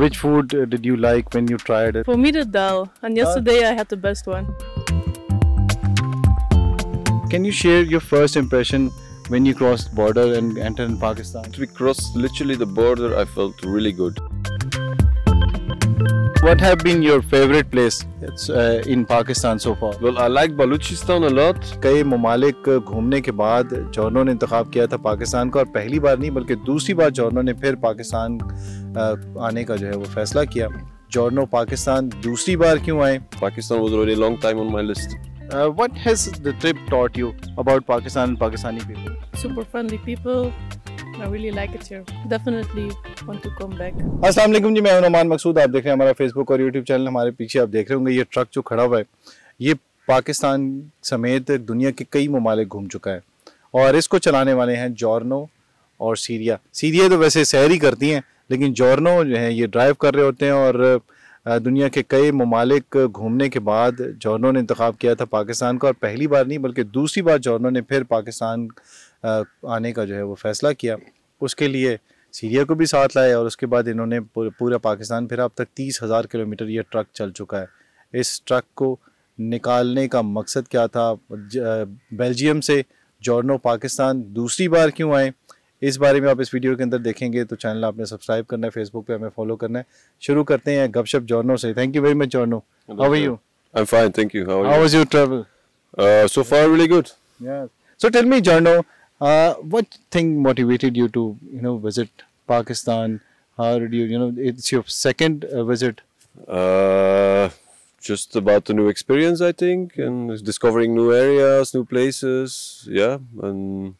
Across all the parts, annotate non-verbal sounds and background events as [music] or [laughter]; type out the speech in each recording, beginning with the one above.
Which food uh, did you like when you tried it? For me, the dal. And yesterday I had the best one. Can you share your first impression when you crossed border and entered Pakistan? We crossed literally the border. I felt really good. What have been your favorite place uh, in Pakistan so far? Well, I like Balochistan a lot. कई ममालिक घूमने के बाद जॉनों ने इंतखब किया था पाकिस्तान को और पहली बार नहीं बल्कि दूसरी बार जॉनों ने फिर पाकिस्तान आने का जो है वो फैसला किया जौहरों पाकिस्तान दूसरी बार क्यों आए Pakistan was really long time on my list Uh, what has the trip taught you about Pakistan and Pakistani people? Super friendly people. I really like it here. Definitely want to come back. अस्सलाम वालेकुम जी मैं हूं नुमान मकसूद आप देख रहे हैं हमारा Facebook और यूट्यूब चैनल हमारे पीछे आप देख रहे होंगे ये ट्रक जो खड़ा हुआ है ये पाकिस्तान समेत दुनिया के कई ममालिक घूम चुका है और इसको चलाने वाले हैं जॉर्नो और सीरिया सीरिया तो वैसे सैर ही करती हैं लेकिन जॉर्नो जो है ये ड्राइव कर रहे होते हैं और दुनिया के कई ममालिक घूमने के बाद जॉर्नो ने इंतखब किया था पाकिस्तान का और पहली बार नहीं बल्कि दूसरी बार जॉर्नो ने फिर पाकिस्तान आने का जो है वो फैसला किया उसके लिए सीरिया को भी साथ लाया और उसके बाद इन्होंने पूरा पाकिस्तान फिर अब तक तीस हज़ार किलोमीटर ये ट्रक चल चुका है इस ट्रक को निकालने का मकसद क्या था बेल्जियम से जॉर्नो पाकिस्तान दूसरी बार क्यों आए इस बारे में आप इस वीडियो के अंदर देखेंगे तो चैनल आपने सब्सक्राइब करना है फेसबुक पे हमें फॉलो करना है शुरू करते हैं गपशप जॉर्नो से thank you very much Journo how are you I am fine thank you how was your travel so far really good yes so tell me Journo Uh, what thing motivated you to, you know, visit Pakistan? How did you, you know, it's your second uh, visit. Uh, just about the new experience, I think, and discovering new areas, new places. Yeah, and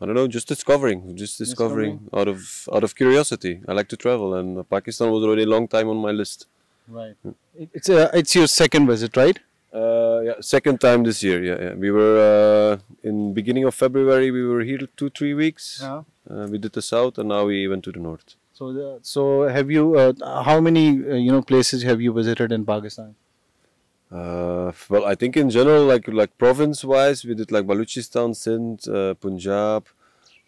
I don't know, just discovering, just discovering, discovering. out of out of curiosity. I like to travel, and Pakistan was already a long time on my list. Right. It's a, uh, it's your second visit, right? Uh, yeah, second time this year. Yeah, yeah. we were uh, in beginning of February. We were here two, three weeks. Yeah. Uh, we did the south, and now we went to the north. So, the, so have you? Uh, how many uh, you know places have you visited in Pakistan? Uh, well, I think in general, like like province-wise, we did like Balochistan, Sindh, Punjab,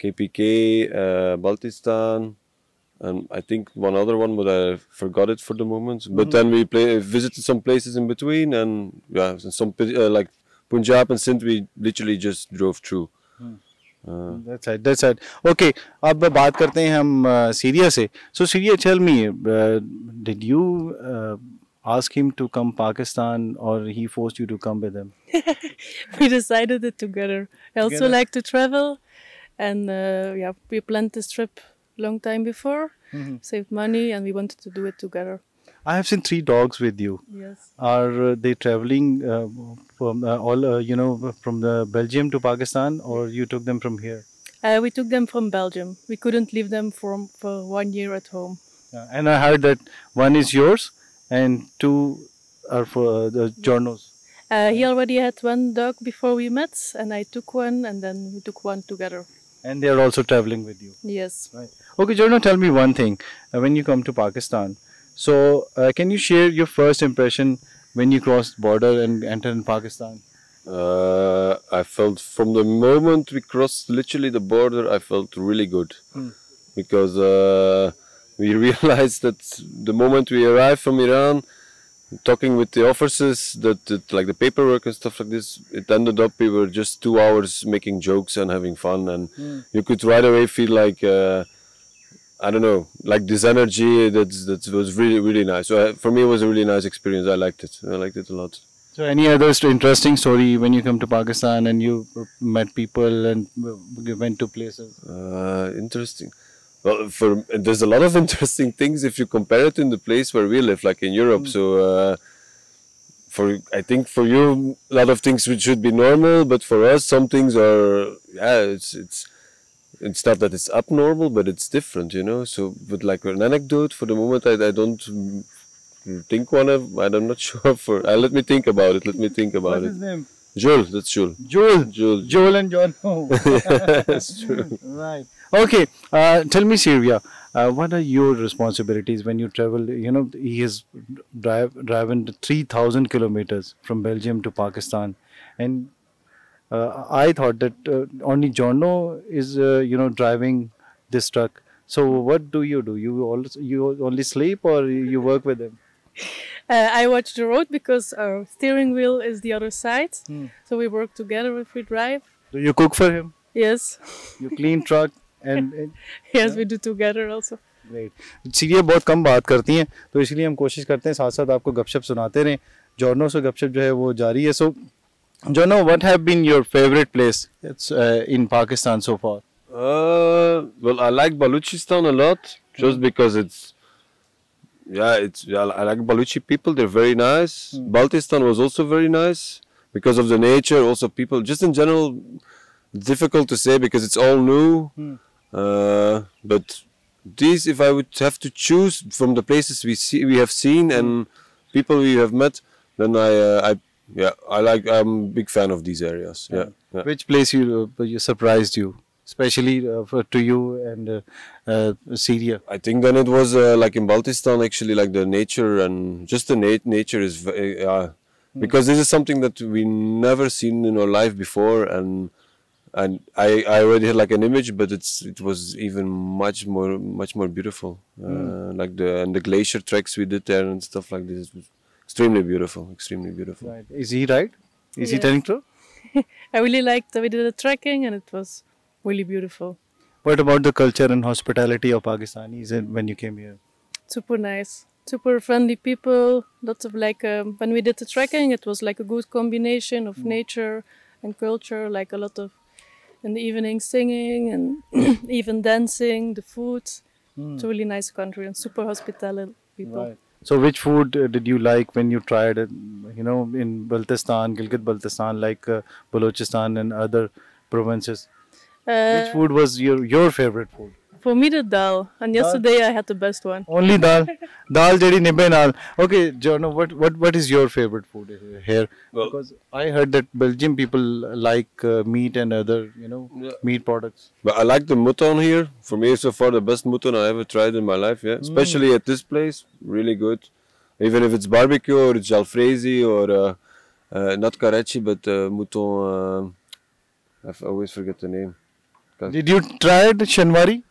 KPK, Baltistan. And um, I think one other one, but I forgot it for the moment. But mm -hmm. then we play, uh, visited some places in between, and yeah, some uh, like Punjab and Sindh, we literally just drove through. Hmm. Uh, that's it. that's it. Okay, अब बात करते हैं हम uh, Syria से. So Syria, tell me, uh, did you uh, ask him to come Pakistan or he forced you to come with him? [laughs] we decided it together. I also together. like to travel, and uh, yeah, we planned this trip long time before, mm-hmm. saved money, and we wanted to do it together. I have seen three dogs with you. Yes. Are uh, they traveling uh, from uh, all uh, you know from the uh, Belgium to Pakistan, or you took them from here? Uh, we took them from Belgium. We couldn't leave them for for one year at home. and I heard that one is yours and two are for the journos. he already had one dog before we met, and I took one, and then we took one together. And they are also traveling with you. Yes. Right. Okay, Jordan, tell me one thing. Uh, when you come to Pakistan, so uh, can you share your first impression when you crossed border and entered in Pakistan? Uh, I felt from the moment we crossed literally the border, I felt really good hmm. because uh, we [laughs] realized that the moment we arrived from Iran, talking with the officers that, that, like the paperwork and stuff like this it ended up we were just two hours making jokes and having fun and mm. you could right away feel like uh, i don't know like this energy that that was really really nice so uh, for me it was a really nice experience i liked it i liked it a lot so any other interesting story when you come to pakistan and you met people and went to places uh, interesting for there's a lot of [laughs] interesting things if you compare it in the place where we live, like in Europe. Mm. So. Uh, for I think for you a lot of things which should be normal, but for us some things are yeah it's it's it's not that it's abnormal, but it's different, you know. So, but like an anecdote for the moment, I, I don't think one of. I'm not [laughs] sure for. Uh, let me think about it. Let me think about What's it. name? Joel, that's Joel. Joel. Joel. Joel and John. Oh. that's [laughs] Right. Okay. Uh, tell me, Sylvia. uh, what are your responsibilities when you travel? You know, he has drive, driven 3,000 kilometers from Belgium to Pakistan. And uh, I thought that uh, only Jono is, uh, you know, driving this truck. So what do you do? You, also, you only sleep or you work with him? [laughs] uh, I watch the road because our uh, steering wheel is the other side. Mm. So we work together if we drive. Do you cook for him? Yes. You clean truck [laughs] and, and yes, yeah? we do together also. Great. Syria बहुत कम बात करती हैं तो इसलिए हम कोशिश करते हैं साथ साथ आपको गपशप सुनाते रहें जॉर्नो से गपशप जो है वो जारी है so Journo what have been your favourite place it's in Pakistan so far well I like Balochistan a lot just because it's yeah, it's yeah, I like Baluchi people. They're very nice. Mm. Baltistan was also very nice because of the nature. Also, people just in general, difficult to say because it's all new. Mm. Uh, but these, if I would have to choose from the places we see, we have seen and hmm. people we have met, then I, uh, I, yeah, I like. I'm a big fan of these areas. Yeah. yeah. Which place you uh, surprised you? especially uh, for, to you and uh, uh Syria? I think then it was uh, like in Baltistan actually like the nature and just the nature is uh, mm. because this is something that we never seen in our life before and and I, I already had like an image but it's it was even much more much more beautiful mm. like the and the glacier tracks we did there and stuff like this was extremely beautiful extremely beautiful right. is he right is yes. he telling true [laughs] I really liked that we did the trekking and it was really beautiful. What about the culture and hospitality of Pakistanis when you came here? Super nice, super friendly people. Lots of like um, when we did the trekking, it was like a good combination of mm. nature and culture. Like a lot of in the evening singing and [clears throat] even dancing. The food, mm. it's a really nice country and super hospitable people. Right. So, which food uh, did you like when you tried it? You know, in Baltistan, Gilgit Baltistan, like uh, Balochistan and other provinces. Which food was your your favorite food? For me, the dal. And yesterday I had the best one. Only dal. [laughs] dal jadi nibbe dal. Okay, Jono, what what what is your favorite food here? Well, because I heard that Belgium people like uh, meat and other you know yeah. meat products. But I like the mutton here. For me, so far the best mutton I ever tried in my life. Yeah, mm. especially at this place, really good. Even if it's barbecue or it's jalfrezi or uh, uh, not karachi but uh, mouton. Uh, I've always forget the name. Did you try the shanwari?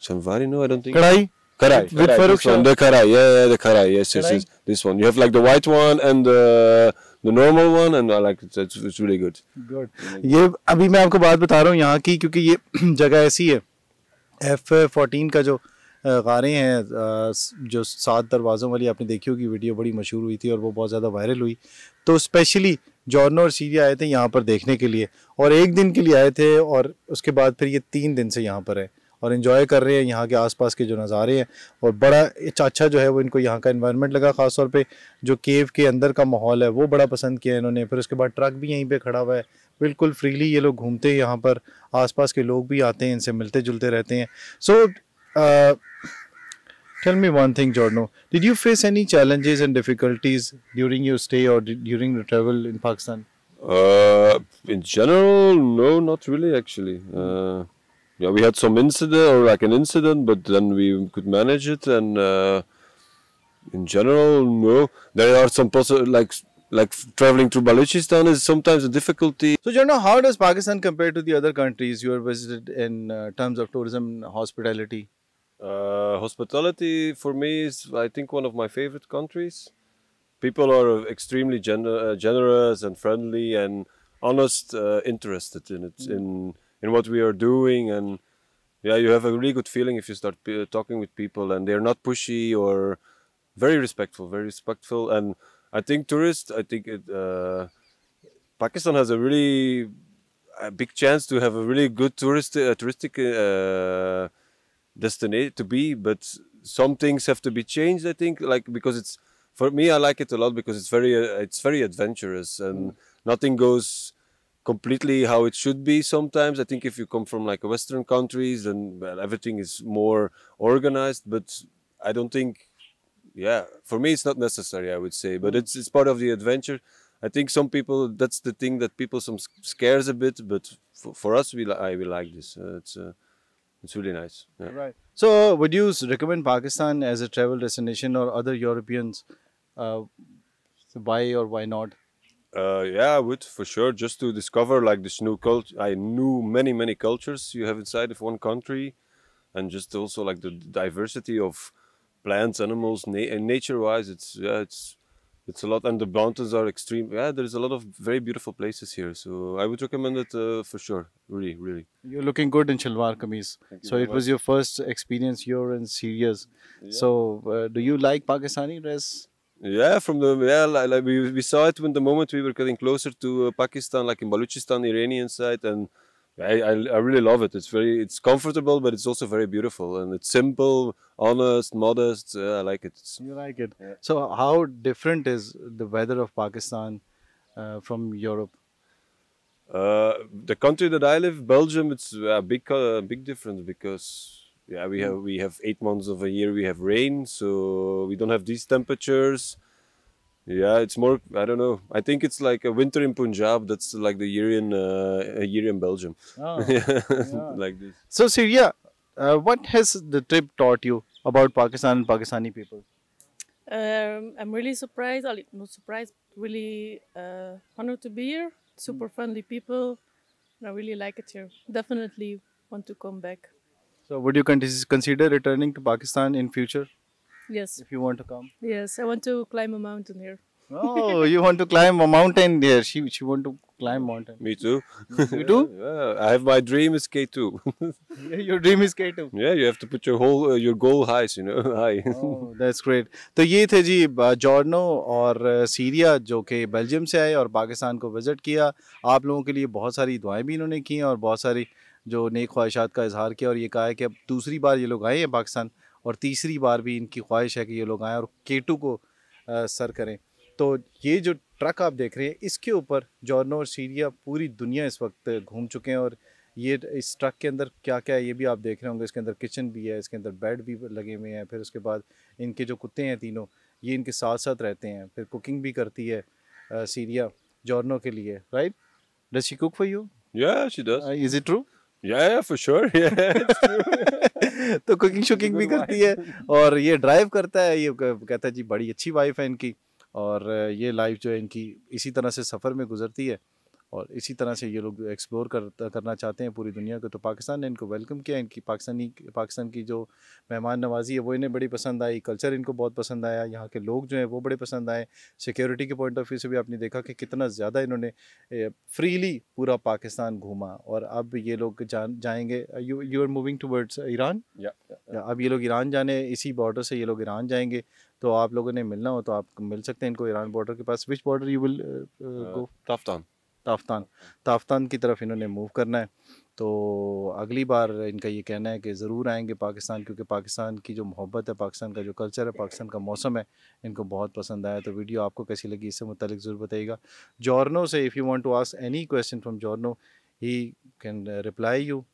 Shanwari? No, I don't think. karai karai With Farooq one, The karai yeah, yeah, the karai Yes, yes, yes, This one. You have like the white one and the... the normal one and I like it. It's, it's really good. Good. ये अभी मैं आपको बात बता रहा हूँ यहाँ की क्योंकि ये जगह ऐसी है एफ फोर्टीन का जो गारें हैं जो सात दरवाज़ों वाली आपने देखी होगी वीडियो बड़ी मशहूर हुई थी और वो बहुत ज़्यादा वायरल हुई तो स्पेशली जॉर्नो और सीरिया आए थे यहाँ पर देखने के लिए और एक दिन के लिए आए थे और उसके बाद फिर ये तीन दिन से यहाँ पर है और इन्जॉय कर रहे हैं यहाँ के आसपास के जो नज़ारे हैं और बड़ा अच्छा जो है वो इनको यहाँ का इन्वायरमेंट लगा ख़ास तौर पे जो केव के अंदर का माहौल है वो बड़ा पसंद किया इन्होंने फिर उसके बाद ट्रक भी यहीं पे खड़ा हुआ है बिल्कुल फ्रीली ये लोग घूमते हैं यहाँ पर आसपास के लोग भी आते हैं इनसे मिलते जुलते रहते हैं सो so, Tell me one thing, Giordano. Did you face any challenges and difficulties during your stay or during the travel in Pakistan? Uh, in general, no, not really, actually. Uh, yeah, we had some incident or like an incident, but then we could manage it. And uh, in general, no. There are some possible like like traveling through Balochistan is sometimes a difficulty. So, Jarno, how does Pakistan compare to the other countries you have visited in uh, terms of tourism, hospitality? Uh, hospitality for me is, I think, one of my favorite countries. People are extremely uh, generous and friendly and honest, uh, interested in it, in in what we are doing, and yeah, you have a really good feeling if you start uh, talking with people, and they're not pushy or very respectful, very respectful. And I think tourists, I think it, Pakistan has a really a big chance to have a really good tourist touristic destiny to be, but some things have to be changed. I think like because it's for me, I like it a lot because it's very uh, it's very adventurous and mm. nothing goes completely how it should be sometimes i think if you come from like western countries then well, everything is more organized but i don't think yeah for me it's not necessary i would say but mm. it's it's part of the adventure i think some people that's the thing that people some scares a bit but for, for us we i we like this uh, it's uh, it's really nice. Yeah. Right. So, would you recommend Pakistan as a travel destination or other Europeans? Uh, why or why not? Uh, yeah, I would for sure. Just to discover like this new culture. I knew many, many cultures you have inside of one country, and just also like the diversity of plants, animals, na- and nature-wise, it's yeah, it's it's a lot and the mountains are extreme yeah there's a lot of very beautiful places here so i would recommend it uh, for sure really really you're looking good in shalwar kameez so it much. was your first experience here in Syria. Yeah. so uh, do you like pakistani dress yeah from the yeah like, we, we saw it when the moment we were getting closer to uh, pakistan like in baluchistan iranian side and I, I, I really love it. It's very, it's comfortable, but it's also very beautiful, and it's simple, honest, modest. Uh, I like it. It's, you like it. Yeah. So, how different is the weather of Pakistan uh, from Europe? Uh, the country that I live, Belgium, it's a big, uh, big difference because yeah, we hmm. have we have eight months of a year we have rain, so we don't have these temperatures. Yeah, it's more. I don't know. I think it's like a winter in Punjab. That's like the year in uh, year in Belgium. Oh, [laughs] yeah. like this. So, Syria, uh, what has the trip taught you about Pakistan and Pakistani people? Um, I'm really surprised. Not surprised. Really uh, honored to be here. Super friendly people. I really like it here. Definitely want to come back. So, would you consider returning to Pakistan in future? Yes. If you want to come. Yes, I want to climb a mountain here. oh, you want to climb a mountain there? She she want to climb mountain. Me too. you do? Yeah, I have my dream is K two. yeah, your dream is K two. Yeah, you have to put your whole uh, your goal high, you know, high. oh, that's great. तो ये थे जी जॉर्नो और Syria जो कि Belgium से आए और पाकिस्तान को विजिट किया आप लोगों के लिए बहुत सारी दुआएं भी इन्होंने की हैं और बहुत सारी जो नेक ख्वाहिशात का इजहार किया और ये कहा है कि अब दूसरी बार ये लोग आए हैं पाकिस्तान और तीसरी बार भी इनकी ख्वाहिश है कि ये लोग आएँ और केटू को आ, सर करें तो ये जो ट्रक आप देख रहे हैं इसके ऊपर जॉर्नो और सीरिया पूरी दुनिया इस वक्त घूम चुके हैं और ये इस ट्रक के अंदर क्या क्या है ये भी आप देख रहे होंगे इसके अंदर किचन भी है इसके अंदर बेड भी लगे हुए हैं फिर उसके बाद इनके जो कुत्ते हैं तीनों ये इनके साथ साथ रहते हैं फिर कुकिंग भी करती है आ, सीरिया जॉर्नो के लिए right the cook for you is it true yeah yeah for sure तो कुकिंग शुकिंग भी करती है और ये ड्राइव करता है ये कहता है जी बड़ी अच्छी वाइफ है इनकी और ये लाइफ जो है इनकी इसी तरह से सफ़र में गुजरती है और इसी तरह से ये लोग एक्सप्लोर कर करना चाहते हैं पूरी दुनिया को तो पाकिस्तान ने इनको वेलकम किया इनकी पाकिस्तानी पाकिस्तान की जो मेहमान नवाजी है वो इन्हें बड़ी पसंद आई कल्चर इनको बहुत पसंद आया यहाँ के लोग जो हैं वो बड़े पसंद आए सिक्योरिटी के पॉइंट ऑफ व्यू से भी आपने देखा कि कितना ज़्यादा इन्होंने फ्रीली पूरा पाकिस्तान घूमा और अब ये लोग जान जाएंगे you you are moving towards Iran अब ये लोग ईरान जाने इसी बॉर्डर से ये लोग ईरान जाएंगे तो आप लोगों ने मिलना हो तो आप मिल सकते हैं इनको ईरान बॉर्डर के पास which border you will go Taftan Taftan Taftan की तरफ इन्होंने मूव करना है तो अगली बार इनका ये कहना है कि ज़रूर आएंगे पाकिस्तान क्योंकि पाकिस्तान की जो मोहब्बत है पाकिस्तान का जो कल्चर है पाकिस्तान का मौसम है इनको बहुत पसंद आया तो वीडियो आपको कैसी लगी इससे मुतलिक ज़रूर बताइएगा जॉर्नो से if you want to ask any question from Journo he can reply you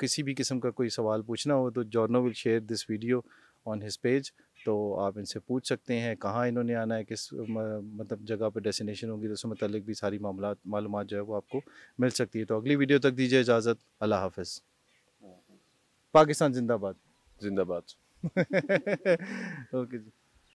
किसी भी किस्म का कोई सवाल पूछना हो तो Journo will share this video on his page तो आप इनसे पूछ सकते हैं कहाँ इन्होंने आना है किस मतलब जगह पर डेस्टिनेशन होगी तो उससे मतलब भी सारी मामला मालूम जो है वो आपको मिल सकती है तो अगली वीडियो तक दीजिए इजाज़त अल्लाह हाफ हाँ, हाँ। पाकिस्तान जिंदाबाद जिंदाबाद [laughs] ओके जी